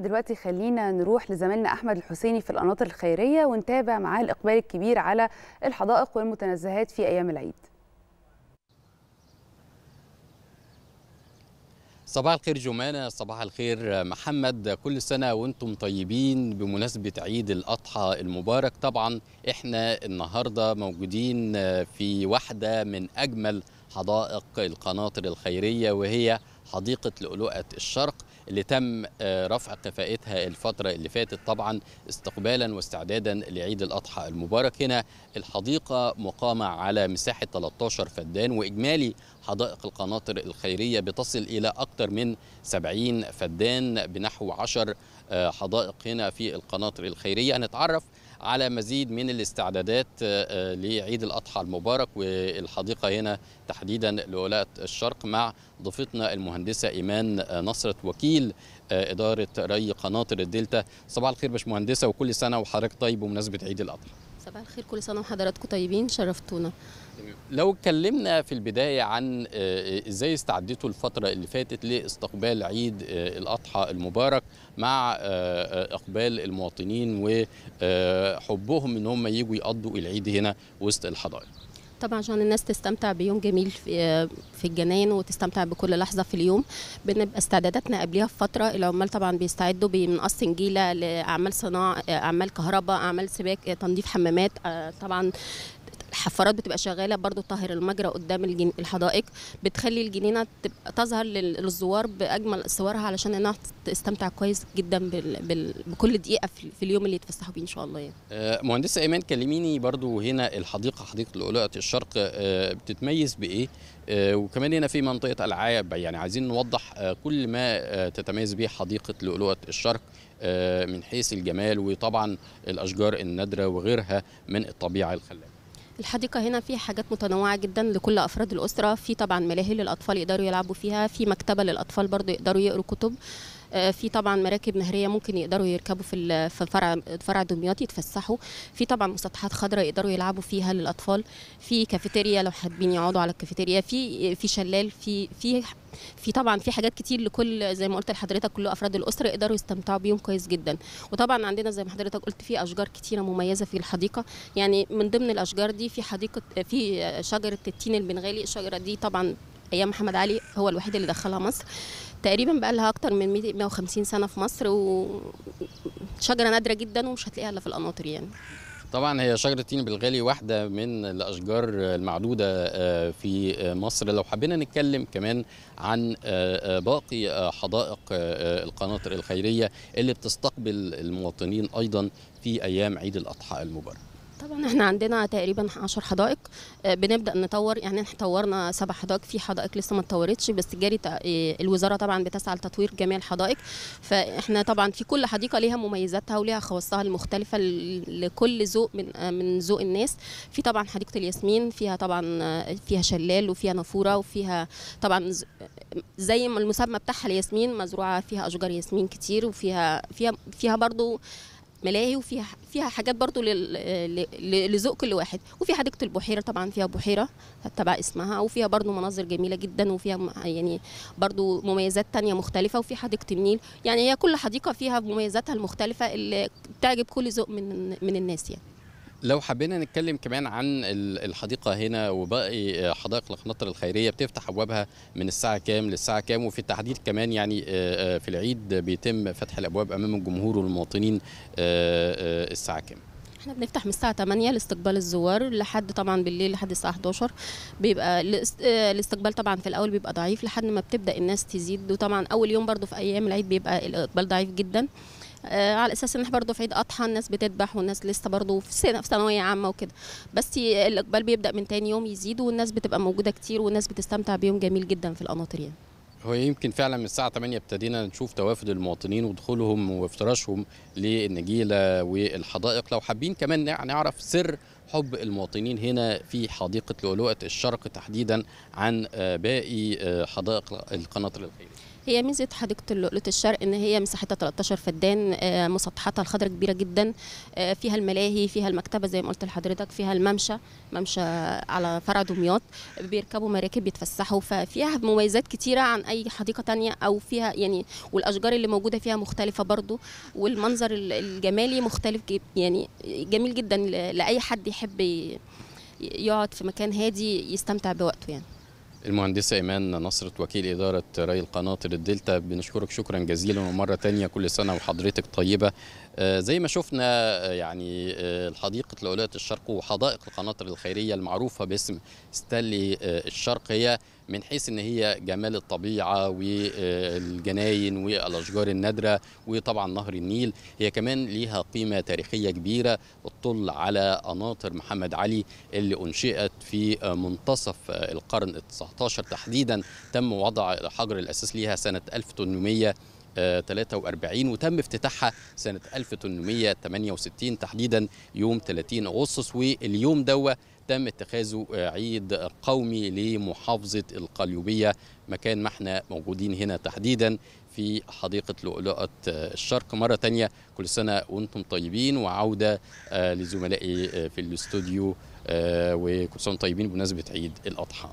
دلوقتي خلينا نروح لزميلنا احمد الحسيني في القناطر الخيريه ونتابع معاه الاقبال الكبير على الحدائق والمتنزهات في ايام العيد صباح الخير جمانة صباح الخير محمد كل سنة وانتم طيبين بمناسبة عيد الأضحى المبارك طبعا احنا النهاردة موجودين في واحدة من أجمل حدائق القناطر الخيرية وهي حديقة لؤلؤة الشرق اللي تم آه، رفع كفاءتها الفترة اللي فاتت طبعا استقبالا واستعدادا لعيد الأضحى المبارك هنا الحديقة مقامة على مساحة 13 فدان وإجمالي حدائق القناطر الخيرية بتصل إلى أكثر من 70 فدان بنحو 10 آه، حدائق هنا في القناطر الخيرية هنتعرف على مزيد من الاستعدادات آه، آه، لعيد الأضحى المبارك والحديقة هنا تحديدا لولاية الشرق مع ضيفتنا المهندسة إيمان آه، نصرة وكيل إدارة ري قناطر الدلتا صباح الخير باشمهندسة وكل سنة وحضرتك طيب بمناسبة عيد الأضحى صباح الخير كل سنه وحضراتكم طيبين شرفتونا لو اتكلمنا في البدايه عن آه، ازاي استعديتوا الفتره اللي فاتت لاستقبال عيد آه، الاضحى المبارك مع آه، اقبال المواطنين وحبهم ان هم يجوا يقضوا العيد هنا وسط الحدائق طبعا عشان الناس تستمتع بيوم جميل في, في الجنان وتستمتع بكل لحظه في اليوم بنبقى استعداداتنا قبلها بفتره العمال طبعا بيستعدوا من قص نجيله لاعمال صناعه اعمال كهرباء اعمال سباك تنظيف حمامات آه، طبعا الحفارات بتبقى شغاله برضو طاهر المجرى قدام الجن... الحدائق بتخلي الجنينه تبقى تظهر للزوار باجمل صورها علشان انها تستمتع كويس جدا بال... بال... بكل دقيقه في... في اليوم اللي يتفسحوا بيه ان شاء الله يعني. آه، مهندسه ايمان كلميني برضو هنا الحديقه حديقه لؤلؤه الشرق آه، بتتميز بايه؟ آه، وكمان هنا في منطقه العاب يعني عايزين نوضح كل ما تتميز به حديقه لؤلؤه الشرق من حيث الجمال وطبعا الاشجار النادره وغيرها من الطبيعه الخلابه الحديقة هنا فيها حاجات متنوعة جدا لكل أفراد الأسرة في طبعا ملاهي للأطفال يقدروا يلعبوا فيها في مكتبة للأطفال برضو يقدروا يقروا كتب آه، في طبعا مراكب نهريه ممكن يقدروا يركبوا في في فرع فرع دمياط يتفسحوا في طبعا مسطحات خضراء يقدروا يلعبوا فيها للاطفال في كافيتيريا لو حابين يقعدوا على الكافيتيريا في في شلال في في في طبعا في حاجات كتير لكل زي ما قلت لحضرتك كل افراد الاسره يقدروا يستمتعوا بيهم كويس جدا وطبعا عندنا زي ما حضرتك قلت في اشجار كتيره مميزه في الحديقه يعني من ضمن الاشجار دي في حديقه في شجره التين البنغالي الشجره دي طبعا ايام محمد علي هو الوحيد اللي دخلها مصر تقريبا بقى لها اكتر من 150 سنه في مصر وشجره نادره جدا ومش هتلاقيها الا في القناطر يعني طبعا هي شجره التين بالغالي واحده من الاشجار المعدوده آه، في آه، مصر لو حبينا نتكلم كمان عن آه، باقي حدائق القناطر الخيريه اللي بتستقبل المواطنين ايضا في ايام عيد الاضحى المبارك طبعا احنا عندنا تقريبا 10 حدائق آه، بنبدا نطور يعني احنا طورنا سبع حدائق في حدائق لسه ما اتطورتش بس جاري آه، الوزاره طبعا بتسعى لتطوير جميع الحدائق فاحنا طبعا في كل حديقه ليها مميزاتها وليها خواصها المختلفه لكل ذوق من آه، من ذوق الناس في طبعا حديقه الياسمين فيها طبعا فيها شلال وفيها نافوره وفيها طبعا زي ما المسمى بتاعها الياسمين مزروعه فيها اشجار ياسمين كتير وفيها فيها فيها برضو ملاهي وفيها فيها حاجات برضو لذوق كل واحد وفي حديقه البحيره طبعا فيها بحيره تبع اسمها وفيها برضو مناظر جميله جدا وفيها يعني برضو مميزات تانية مختلفه وفي حديقه النيل يعني هي كل حديقه فيها مميزاتها المختلفه اللي تعجب كل ذوق من من الناس يعني لو حبينا نتكلم كمان عن الحديقة هنا وباقي آه، حدائق القناطر الخيرية بتفتح أبوابها من الساعة كام للساعة كام وفي التحديد كمان يعني آه، آه، في العيد بيتم فتح الأبواب أمام الجمهور والمواطنين الساعة كام؟ احنا بنفتح من الساعه 8 لاستقبال الزوار لحد طبعا بالليل لحد الساعه 11 بيبقى الاستقبال طبعا في الاول بيبقى ضعيف لحد ما بتبدا الناس تزيد وطبعا اول يوم برده في ايام العيد بيبقى الاقبال ضعيف جدا آه على اساس ان احنا برضه في عيد اضحى الناس بتذبح والناس لسه برضه في ثانويه عامه وكده بس الاقبال بيبدا من تاني يوم يزيد والناس بتبقى موجوده كتير والناس بتستمتع بيوم جميل جدا في القناطر يعني هو يمكن فعلا من الساعه 8 ابتدينا نشوف توافد المواطنين ودخولهم وافتراشهم للنجيله والحدائق لو حابين كمان نعرف سر حب المواطنين هنا في حديقه لؤلؤه الشرق تحديدا عن آه، باقي آه، حدائق القناطر الخيريه هي ميزه حديقه اللؤلؤه الشرق ان هي مساحتها 13 فدان آه، مسطحتها الخضراء كبيره جدا آه، فيها الملاهي فيها المكتبه زي ما قلت لحضرتك فيها الممشى ممشى على فرع دمياط بيركبوا مراكب يتفسحوا ففيها مميزات كتيره عن اي حديقه تانية او فيها يعني والاشجار اللي موجوده فيها مختلفه برضو والمنظر الجمالي مختلف يعني جميل جدا لاي حد يحب يقعد في مكان هادي يستمتع بوقته يعني المهندسة إيمان نصرة وكيل إدارة ري القناطر الدلتا بنشكرك شكرا جزيلا ومرة تانية كل سنة وحضرتك طيبة آه، زي ما شفنا آه، يعني آه، حديقة لؤلؤة الشرق وحدائق القناطر الخيرية المعروفة باسم ستالي الشرق هي من حيث ان هي جمال الطبيعه والجناين والاشجار النادره وطبعا نهر النيل هي كمان ليها قيمه تاريخيه كبيره تطل على قناطر محمد علي اللي انشئت في منتصف القرن ال 19 تحديدا تم وضع الحجر الأساس ليها سنة 1800 43 وتم افتتاحها سنة 1868 تحديدا يوم 30 أغسطس واليوم دوا تم اتخاذه عيد قومي لمحافظة القليوبية مكان ما احنا موجودين هنا تحديدا في حديقة لؤلؤة الشرق مرة تانية كل سنة وانتم طيبين وعودة آه، لزملائي آه، في الاستوديو آه، وكل سنة طيبين بمناسبة عيد الأضحى